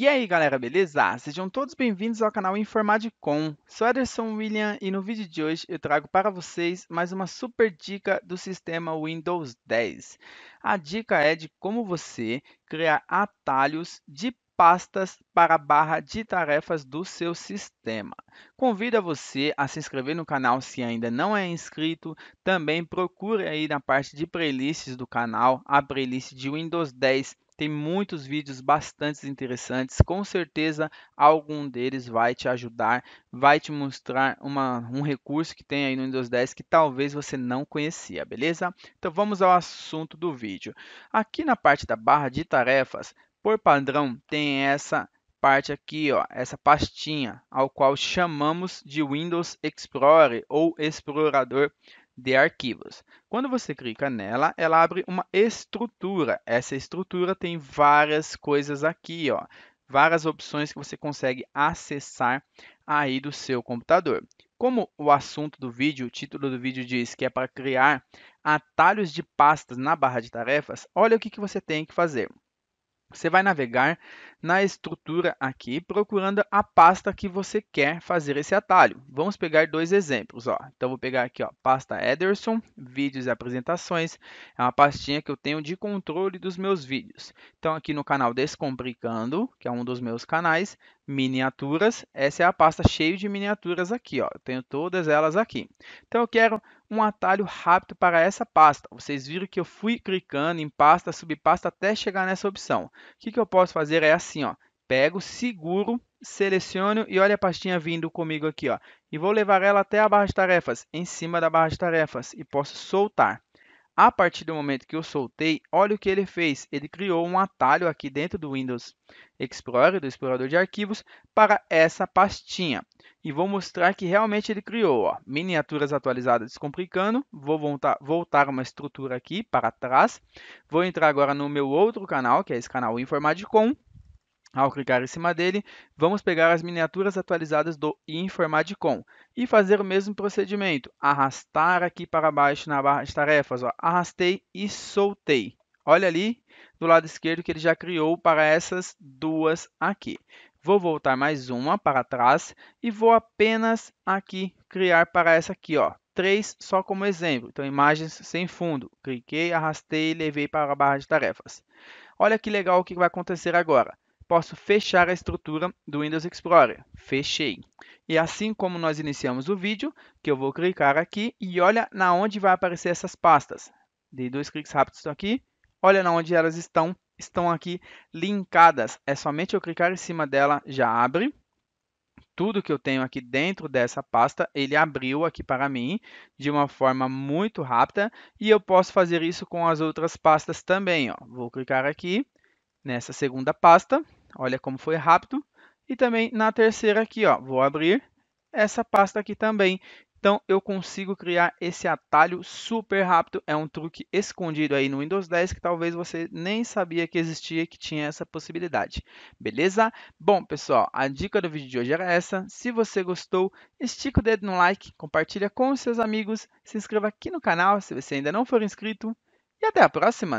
E aí galera, beleza? Sejam todos bem-vindos ao canal Informaticom. Sou Ederson William e no vídeo de hoje eu trago para vocês mais uma super dica do sistema Windows 10. A dica é de como você criar atalhos de pastas para a barra de tarefas do seu sistema. Convido a você a se inscrever no canal se ainda não é inscrito. Também procure aí na parte de playlists do canal a playlist de Windows 10 tem muitos vídeos bastante interessantes, com certeza algum deles vai te ajudar, vai te mostrar uma, um recurso que tem aí no Windows 10 que talvez você não conhecia, beleza? Então vamos ao assunto do vídeo. Aqui na parte da barra de tarefas, por padrão tem essa parte aqui, ó, essa pastinha, ao qual chamamos de Windows Explorer ou Explorador de arquivos. Quando você clica nela, ela abre uma estrutura. Essa estrutura tem várias coisas aqui, ó, várias opções que você consegue acessar aí do seu computador. Como o assunto do vídeo, o título do vídeo diz que é para criar atalhos de pastas na barra de tarefas, olha o que, que você tem que fazer. Você vai navegar na estrutura aqui, procurando a pasta que você quer fazer esse atalho. Vamos pegar dois exemplos. Ó. Então, vou pegar aqui, ó, pasta Ederson, vídeos e apresentações. É uma pastinha que eu tenho de controle dos meus vídeos. Então, aqui no canal Descomplicando, que é um dos meus canais, miniaturas, essa é a pasta cheia de miniaturas aqui, ó. Eu tenho todas elas aqui. Então, eu quero um atalho rápido para essa pasta. Vocês viram que eu fui clicando em pasta, subpasta, até chegar nessa opção. O que, que eu posso fazer é assim, ó. Pego, seguro, seleciono e olha a pastinha vindo comigo aqui, ó. E vou levar ela até a barra de tarefas, em cima da barra de tarefas, e posso soltar. A partir do momento que eu soltei, olha o que ele fez. Ele criou um atalho aqui dentro do Windows Explorer, do explorador de arquivos, para essa pastinha. E vou mostrar que realmente ele criou. Ó, miniaturas atualizadas descomplicando. Vou voltar, voltar uma estrutura aqui para trás. Vou entrar agora no meu outro canal, que é esse canal Informaticom. Ao clicar em cima dele, vamos pegar as miniaturas atualizadas do Informaticon e fazer o mesmo procedimento, arrastar aqui para baixo na barra de tarefas, ó, arrastei e soltei. Olha ali do lado esquerdo que ele já criou para essas duas aqui. Vou voltar mais uma para trás e vou apenas aqui criar para essa aqui, ó, três só como exemplo. Então, imagens sem fundo. Cliquei, arrastei e levei para a barra de tarefas. Olha que legal o que vai acontecer agora posso fechar a estrutura do Windows Explorer. Fechei. E assim como nós iniciamos o vídeo, que eu vou clicar aqui e olha na onde vai aparecer essas pastas. Dei dois cliques rápidos aqui, olha na onde elas estão, estão aqui linkadas. É somente eu clicar em cima dela, já abre. Tudo que eu tenho aqui dentro dessa pasta, ele abriu aqui para mim de uma forma muito rápida e eu posso fazer isso com as outras pastas também. Ó. Vou clicar aqui nessa segunda pasta, Olha como foi rápido. E também na terceira aqui, ó, vou abrir essa pasta aqui também. Então, eu consigo criar esse atalho super rápido. É um truque escondido aí no Windows 10 que talvez você nem sabia que existia, que tinha essa possibilidade. Beleza? Bom, pessoal, a dica do vídeo de hoje era essa. Se você gostou, estica o dedo no like, compartilha com seus amigos, se inscreva aqui no canal se você ainda não for inscrito e até a próxima!